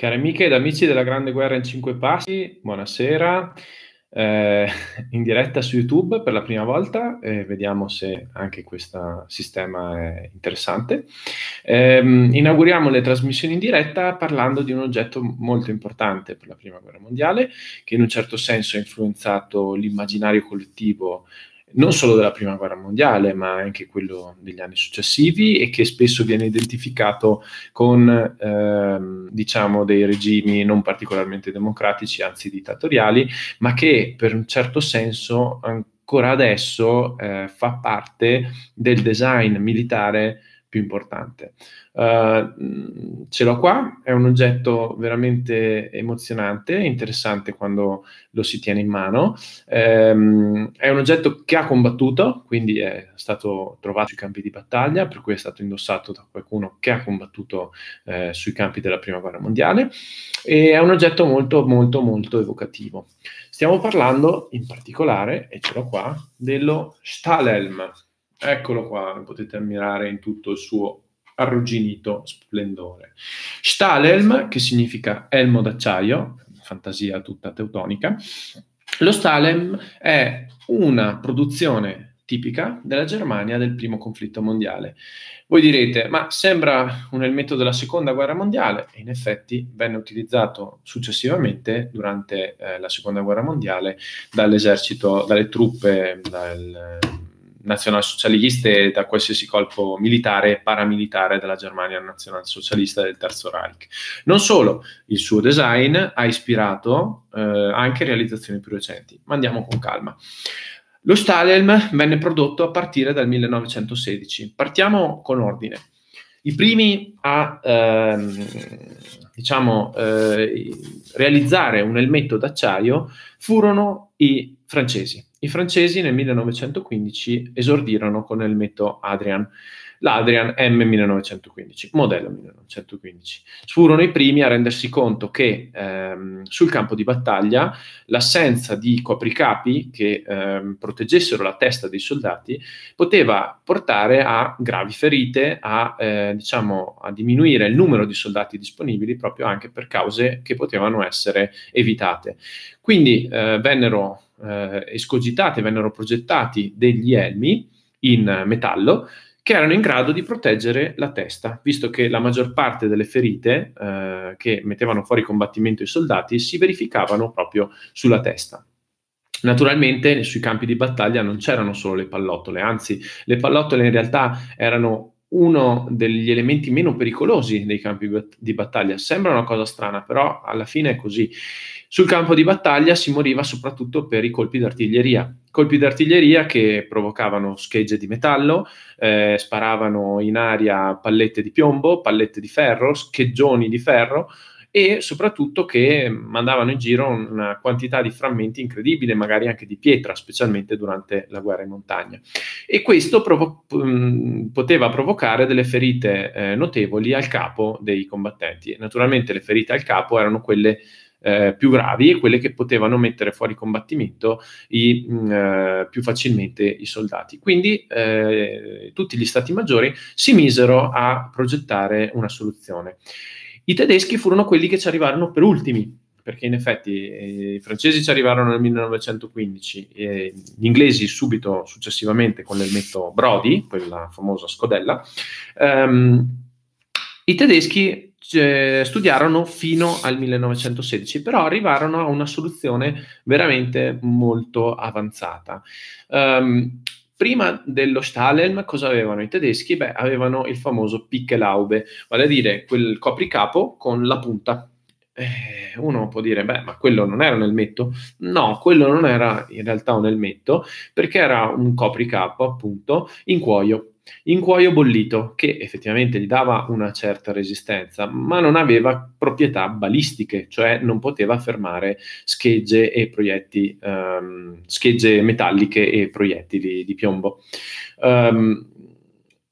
Cari amiche ed amici della Grande Guerra in 5 Passi, buonasera. Eh, in diretta su YouTube per la prima volta eh, vediamo se anche questo sistema è interessante. Eh, inauguriamo le trasmissioni in diretta parlando di un oggetto molto importante per la Prima Guerra Mondiale, che in un certo senso ha influenzato l'immaginario collettivo non solo della prima guerra mondiale, ma anche quello degli anni successivi e che spesso viene identificato con ehm, diciamo dei regimi non particolarmente democratici, anzi dittatoriali, ma che per un certo senso ancora adesso eh, fa parte del design militare più importante. Uh, ce l'ho qua, è un oggetto veramente emozionante, interessante quando lo si tiene in mano. Um, è un oggetto che ha combattuto, quindi è stato trovato sui campi di battaglia, per cui è stato indossato da qualcuno che ha combattuto eh, sui campi della Prima Guerra Mondiale. E è un oggetto molto, molto, molto evocativo. Stiamo parlando in particolare, e ce l'ho qua, dello Stahlhelm Eccolo qua, lo potete ammirare in tutto il suo arrugginito splendore. Stahlhelm, che significa elmo d'acciaio, fantasia tutta teutonica, lo Stahlhelm è una produzione tipica della Germania del primo conflitto mondiale. Voi direte, ma sembra un elmetto della seconda guerra mondiale, e in effetti venne utilizzato successivamente durante eh, la seconda guerra mondiale dall'esercito, dalle truppe, dal, nazionalsocialiste da qualsiasi colpo militare e paramilitare della Germania nazionalsocialista del Terzo Reich. Non solo, il suo design ha ispirato eh, anche realizzazioni più recenti, ma andiamo con calma. Lo Stahlhelm venne prodotto a partire dal 1916. Partiamo con ordine. I primi a ehm, diciamo, eh, realizzare un elmetto d'acciaio furono i francesi. I francesi nel 1915 esordirono con il metodo Adrian, l'Adrian M1915, modello 1915. Furono i primi a rendersi conto che ehm, sul campo di battaglia l'assenza di copricapi che ehm, proteggessero la testa dei soldati poteva portare a gravi ferite, a, eh, diciamo, a diminuire il numero di soldati disponibili proprio anche per cause che potevano essere evitate. Quindi eh, vennero eh, escogitate, vennero progettati degli elmi in metallo che erano in grado di proteggere la testa, visto che la maggior parte delle ferite eh, che mettevano fuori combattimento i soldati si verificavano proprio sulla testa. Naturalmente sui campi di battaglia non c'erano solo le pallottole, anzi le pallottole in realtà erano uno degli elementi meno pericolosi dei campi di battaglia. Sembra una cosa strana, però alla fine è così. Sul campo di battaglia si moriva soprattutto per i colpi d'artiglieria, colpi d'artiglieria che provocavano schegge di metallo, eh, sparavano in aria pallette di piombo, pallette di ferro, scheggioni di ferro e soprattutto che mandavano in giro una quantità di frammenti incredibile, magari anche di pietra, specialmente durante la guerra in montagna. E questo provo- mm, poteva provocare delle ferite eh, notevoli al capo dei combattenti. Naturalmente le ferite al capo erano quelle eh, più gravi e quelle che potevano mettere fuori combattimento i, mh, mm, eh, più facilmente i soldati. Quindi eh, tutti gli stati maggiori si misero a progettare una soluzione. I tedeschi furono quelli che ci arrivarono per ultimi, perché in effetti eh, i francesi ci arrivarono nel 1915, eh, gli inglesi subito successivamente con l'elmetto Brody, quella famosa scodella, ehm, i tedeschi eh, studiarono fino al 1916, però arrivarono a una soluzione veramente molto avanzata. Um, prima dello Stahlhelm cosa avevano i tedeschi? Beh, avevano il famoso Pickelaube, vale a dire quel copricapo con la punta eh, uno può dire, beh, ma quello non era un elmetto? No, quello non era in realtà un elmetto, perché era un copricapo, appunto, in cuoio in cuoio bollito, che effettivamente gli dava una certa resistenza, ma non aveva proprietà balistiche, cioè non poteva fermare schegge e proiettili, um, ehm, schegge metalliche e proiettili di piombo. Um,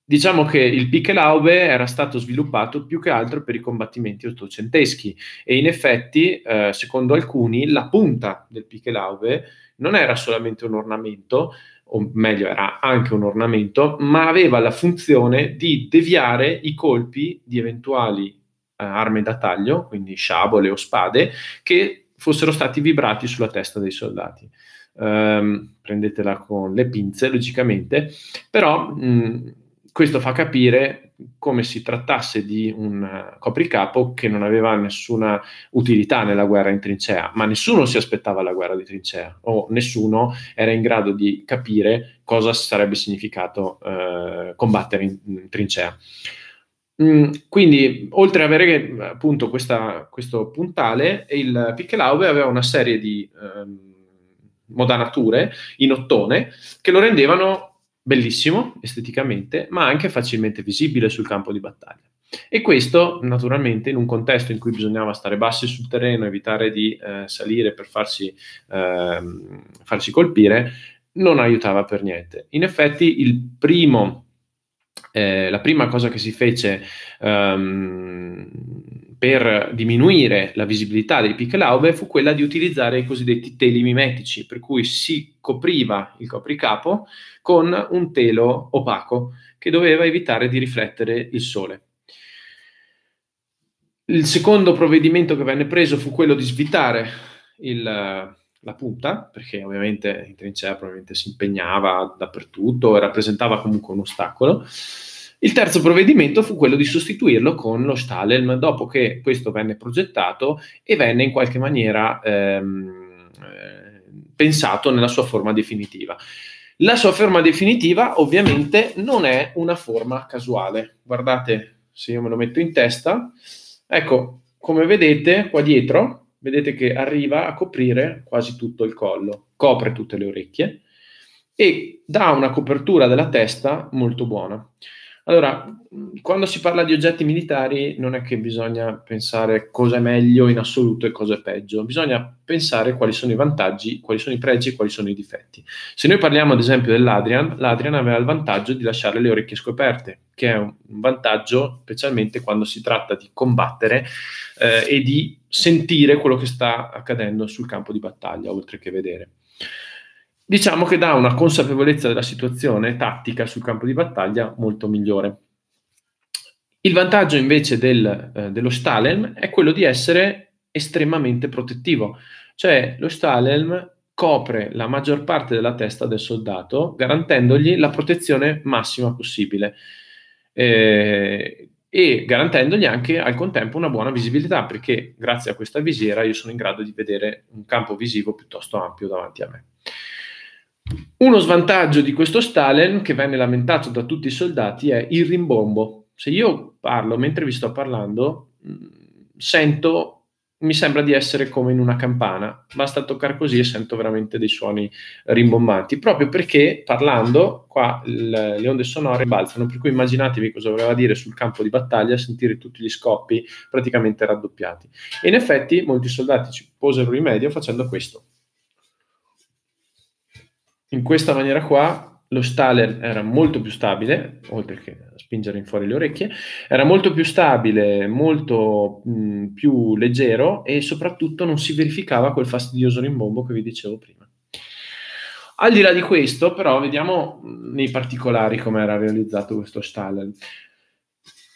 Diciamo che il Pichelaube era stato sviluppato più che altro per i combattimenti ottocenteschi e in effetti, eh, secondo alcuni, la punta del Pichelaube non era solamente un ornamento, o meglio era anche un ornamento, ma aveva la funzione di deviare i colpi di eventuali eh, armi da taglio, quindi sciabole o spade, che fossero stati vibrati sulla testa dei soldati. Ehm, prendetela con le pinze, logicamente, però mh, questo fa capire come si trattasse di un eh, copricapo che non aveva nessuna utilità nella guerra in trincea, ma nessuno si aspettava la guerra di trincea o nessuno era in grado di capire cosa sarebbe significato eh, combattere in, in trincea. Mm, quindi, oltre ad avere appunto questa, questo puntale, il Pichelauve aveva una serie di eh, modanature in ottone che lo rendevano bellissimo esteticamente, ma anche facilmente visibile sul campo di battaglia. E questo naturalmente in un contesto in cui bisognava stare bassi sul terreno, evitare di eh, salire per farsi, eh, farsi colpire, non aiutava per niente. In effetti il primo eh, la prima cosa che si fece um, per diminuire la visibilità dei picche laube fu quella di utilizzare i cosiddetti teli mimetici, per cui si copriva il copricapo con un telo opaco che doveva evitare di riflettere il sole. Il secondo provvedimento che venne preso fu quello di svitare il, la punta, perché ovviamente in trincea probabilmente si impegnava dappertutto e rappresentava comunque un ostacolo. Il terzo provvedimento fu quello di sostituirlo con lo Stalem dopo che questo venne progettato e venne in qualche maniera ehm, eh, pensato nella sua forma definitiva. La sua forma definitiva ovviamente non è una forma casuale. Guardate se io me lo metto in testa. Ecco, come vedete qua dietro, vedete che arriva a coprire quasi tutto il collo, copre tutte le orecchie e dà una copertura della testa molto buona. Allora, quando si parla di oggetti militari non è che bisogna pensare cosa è meglio in assoluto e cosa è peggio, bisogna pensare quali sono i vantaggi, quali sono i pregi e quali sono i difetti. Se noi parliamo ad esempio dell'Adrian, l'Adrian aveva il vantaggio di lasciare le orecchie scoperte, che è un vantaggio specialmente quando si tratta di combattere eh, e di sentire quello che sta accadendo sul campo di battaglia, oltre che vedere diciamo che dà una consapevolezza della situazione tattica sul campo di battaglia molto migliore. Il vantaggio invece del, eh, dello Stalem è quello di essere estremamente protettivo, cioè lo Stalem copre la maggior parte della testa del soldato garantendogli la protezione massima possibile eh, e garantendogli anche al contempo una buona visibilità perché grazie a questa visiera io sono in grado di vedere un campo visivo piuttosto ampio davanti a me. Uno svantaggio di questo Stalin, che venne lamentato da tutti i soldati, è il rimbombo. Se io parlo mentre vi sto parlando, mm, sento mi sembra di essere come in una campana, basta toccare così e sento veramente dei suoni rimbombanti, proprio perché parlando qua le onde sonore balzano, per cui immaginatevi cosa voleva dire sul campo di battaglia sentire tutti gli scoppi praticamente raddoppiati. E in effetti molti soldati ci posero rimedio facendo questo. In questa maniera qua lo staller era molto più stabile, oltre che spingere in fuori le orecchie, era molto più stabile, molto mh, più leggero e soprattutto non si verificava quel fastidioso rimbombo che vi dicevo prima. Al di là di questo, però, vediamo nei particolari come era realizzato questo staller.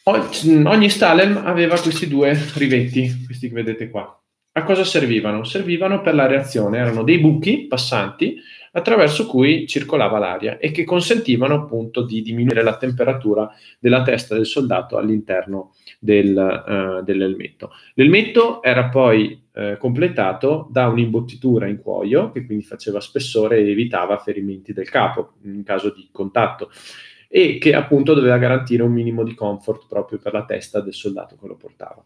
Ogni staller aveva questi due rivetti, questi che vedete qua. A cosa servivano? Servivano per la reazione, erano dei buchi passanti attraverso cui circolava l'aria e che consentivano appunto di diminuire la temperatura della testa del soldato all'interno del, uh, dell'elmetto. L'elmetto era poi eh, completato da un'imbottitura in cuoio che quindi faceva spessore e evitava ferimenti del capo in caso di contatto e che appunto doveva garantire un minimo di comfort proprio per la testa del soldato che lo portava.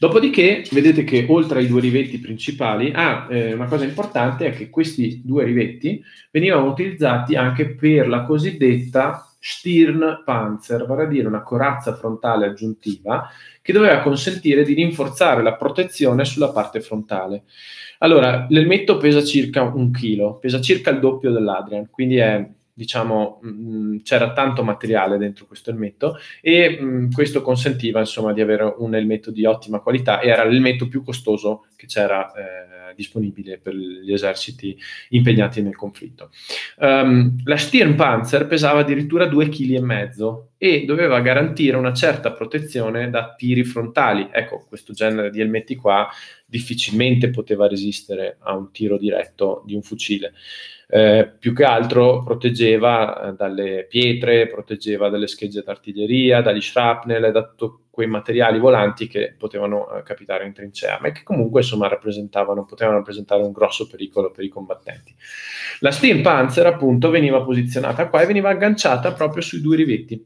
Dopodiché vedete che oltre ai due rivetti principali, ah, eh, una cosa importante è che questi due rivetti venivano utilizzati anche per la cosiddetta Stirnpanzer, vale a dire una corazza frontale aggiuntiva che doveva consentire di rinforzare la protezione sulla parte frontale. Allora, l'elmetto pesa circa un chilo, pesa circa il doppio dell'Adrian, quindi è diciamo, mh, mm, c'era tanto materiale dentro questo elmetto e mh, mm, questo consentiva, insomma, di avere un elmetto di ottima qualità e era l'elmetto più costoso che c'era eh, disponibile per gli eserciti impegnati nel conflitto. Um, la Stirnpanzer pesava addirittura 2,5 kg e doveva garantire una certa protezione da tiri frontali. Ecco, questo genere di elmetti qua difficilmente poteva resistere a un tiro diretto di un fucile. Eh, più che altro proteggeva eh, dalle pietre, proteggeva dalle schegge d'artiglieria, dagli shrapnel e da tutto quei materiali volanti che potevano eh, capitare in trincea, ma che comunque insomma rappresentavano, potevano rappresentare un grosso pericolo per i combattenti. La Steam Panzer appunto veniva posizionata qua e veniva agganciata proprio sui due rivetti.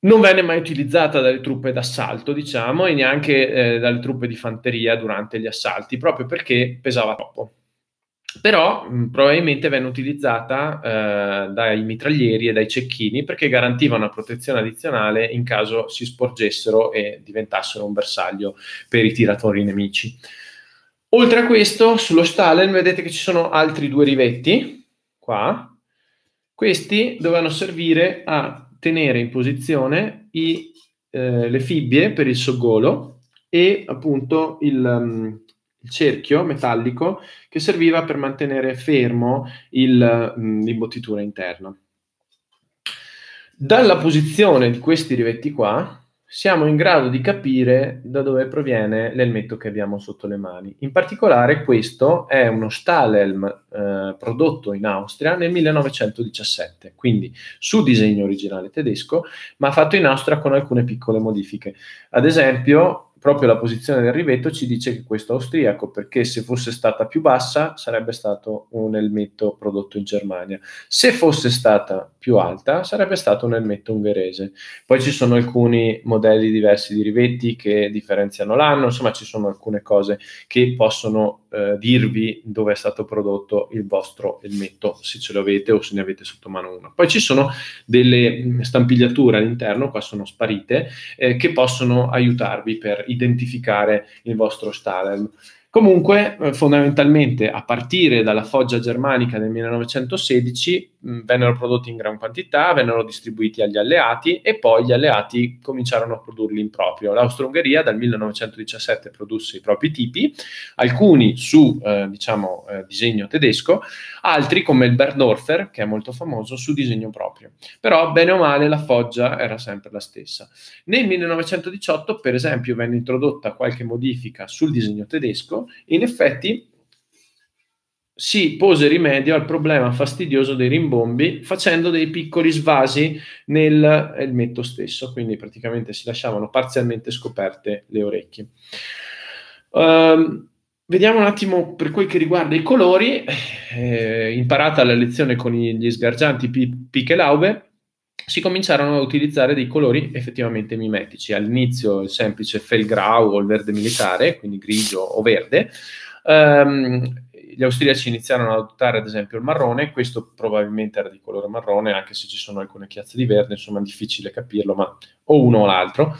Non venne mai utilizzata dalle truppe d'assalto, diciamo, e neanche eh, dalle truppe di fanteria durante gli assalti, proprio perché pesava troppo però mh, mm, probabilmente venne utilizzata eh, dai mitraglieri e dai cecchini perché garantiva una protezione addizionale in caso si sporgessero e diventassero un bersaglio per i tiratori nemici. Oltre a questo, sullo Stalen vedete che ci sono altri due rivetti, qua. Questi dovevano servire a tenere in posizione i, eh, le fibbie per il soggolo e appunto il... Um, il cerchio metallico che serviva per mantenere fermo il, mm, l'imbottitura interna. Dalla posizione di questi rivetti qua siamo in grado di capire da dove proviene l'elmetto che abbiamo sotto le mani. In particolare questo è uno Stahlhelm eh, prodotto in Austria nel 1917, quindi su disegno originale tedesco, ma fatto in Austria con alcune piccole modifiche. Ad esempio proprio la posizione del rivetto ci dice che questo è austriaco, perché se fosse stata più bassa sarebbe stato un elmetto prodotto in Germania, se fosse stata più alta sarebbe stato un elmetto ungherese. Poi ci sono alcuni modelli diversi di rivetti che differenziano l'anno, insomma ci sono alcune cose che possono eh, dirvi dove è stato prodotto il vostro elmetto, se ce l'avete o se ne avete sotto mano uno. Poi ci sono delle mm, stampigliature all'interno, qua sono sparite, eh, che possono aiutarvi per identificare il vostro Stalem. Comunque, eh, fondamentalmente, a partire dalla foggia germanica del 1916, vennero prodotti in gran quantità, vennero distribuiti agli alleati e poi gli alleati cominciarono a produrli in proprio. L'Austro-Ungheria dal 1917 produsse i propri tipi, alcuni su eh, diciamo, eh, disegno tedesco, altri come il Berdorfer, che è molto famoso, su disegno proprio. Però bene o male la foggia era sempre la stessa. Nel 1918, per esempio, venne introdotta qualche modifica sul disegno tedesco e in effetti si pose rimedio al problema fastidioso dei rimbombi facendo dei piccoli svasi nel elmetto eh, stesso, quindi praticamente si lasciavano parzialmente scoperte le orecchie. Um, vediamo un attimo per quel che riguarda i colori, eh, imparata la lezione con gli sgargianti picche laube, si cominciarono a utilizzare dei colori effettivamente mimetici. All'inizio il semplice felgrau o il verde militare, quindi grigio o verde, um, gli austriaci iniziarono ad adottare ad esempio il marrone, questo probabilmente era di colore marrone, anche se ci sono alcune chiazze di verde, insomma è difficile capirlo, ma o uno o l'altro.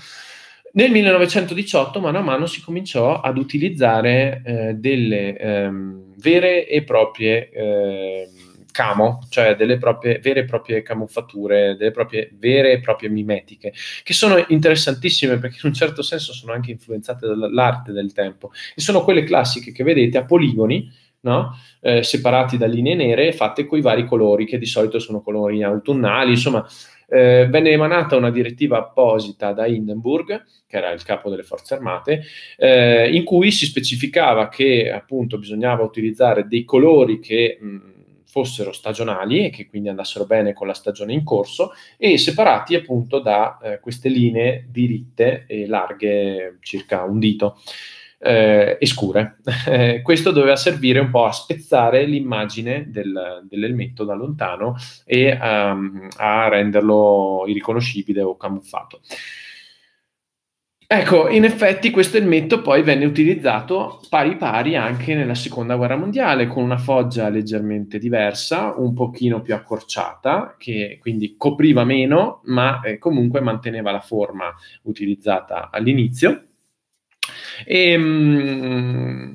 Nel 1918 mano a mano si cominciò ad utilizzare eh, delle ehm, vere e proprie eh, camo, cioè delle proprie, vere e proprie camuffature, delle proprie, vere e proprie mimetiche, che sono interessantissime perché in un certo senso sono anche influenzate dall'arte del tempo e sono quelle classiche che vedete a poligoni no? eh, separati da linee nere, fatte con i vari colori, che di solito sono colori autunnali, insomma. Eh, venne emanata una direttiva apposita da Hindenburg, che era il capo delle forze armate, eh, in cui si specificava che appunto bisognava utilizzare dei colori che mh, fossero stagionali e che quindi andassero bene con la stagione in corso e separati appunto da eh, queste linee diritte e larghe circa un dito eh, e scure. questo doveva servire un po' a spezzare l'immagine del, dell'elmetto da lontano e um, a renderlo irriconoscibile o camuffato. Ecco, in effetti questo elmetto poi venne utilizzato pari pari anche nella seconda guerra mondiale, con una foggia leggermente diversa, un pochino più accorciata, che quindi copriva meno, ma eh, comunque manteneva la forma utilizzata all'inizio. E, ehm,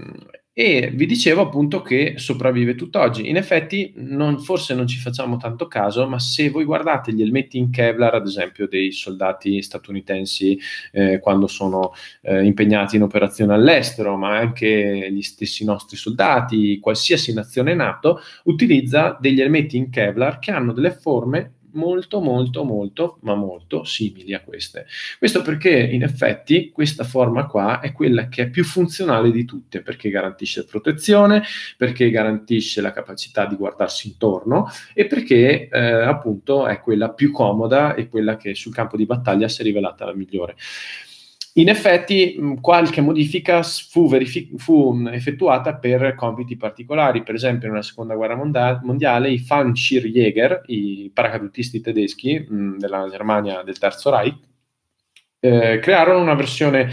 e vi dicevo appunto che sopravvive tutt'oggi. In effetti, non, forse non ci facciamo tanto caso, ma se voi guardate gli elmetti in Kevlar, ad esempio, dei soldati statunitensi eh, quando sono eh, impegnati in operazione all'estero, ma anche gli stessi nostri soldati, qualsiasi nazione NATO, utilizza degli elmetti in Kevlar che hanno delle forme molto, molto, molto, ma molto simili a queste. Questo perché in effetti questa forma qua è quella che è più funzionale di tutte, perché garantisce protezione, perché garantisce la capacità di guardarsi intorno e perché eh, appunto è quella più comoda e quella che sul campo di battaglia si è rivelata la migliore. In effetti mm, qualche modifica fu, verific- fu mm, effettuata per compiti particolari, per esempio nella seconda guerra monda- mondiale i Fallschirmjäger, i paracadutisti tedeschi mh, mm, della Germania del Terzo Reich, eh, crearono una versione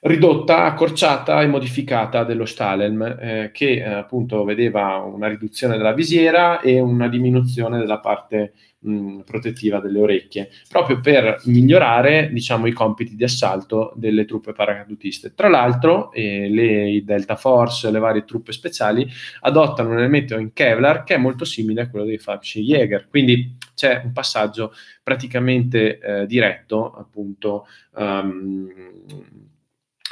ridotta, accorciata e modificata dello Stalem, eh, che eh, appunto vedeva una riduzione della visiera e una diminuzione della parte mh, protettiva delle orecchie, proprio per migliorare diciamo, i compiti di assalto delle truppe paracadutiste. Tra l'altro, eh, le Delta Force, le varie truppe speciali, adottano un elemento in Kevlar che è molto simile a quello dei Fallschirmjäger, quindi c'è un passaggio praticamente eh, diretto, appunto, um,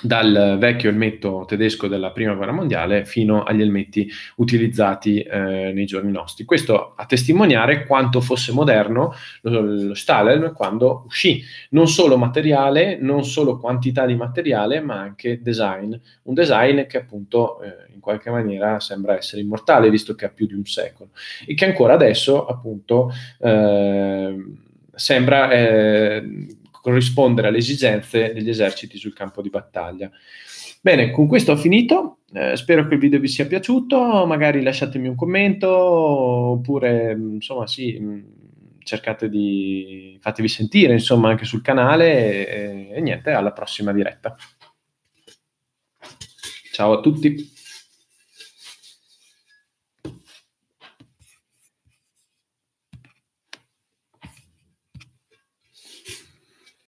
dal vecchio elmetto tedesco della prima guerra mondiale fino agli elmetti utilizzati eh, nei giorni nostri. Questo a testimoniare quanto fosse moderno lo, lo Stahlhelm quando uscì, non solo materiale, non solo quantità di materiale, ma anche design, un design che appunto eh, in qualche maniera sembra essere immortale visto che ha più di un secolo e che ancora adesso appunto eh, sembra eh, corrispondere alle esigenze degli eserciti sul campo di battaglia. Bene, con questo ho finito, eh, spero che il video vi sia piaciuto, magari lasciatemi un commento oppure mm, insomma sì, mm, cercate di fatevi sentire insomma anche sul canale e, e niente, alla prossima diretta. Ciao a tutti.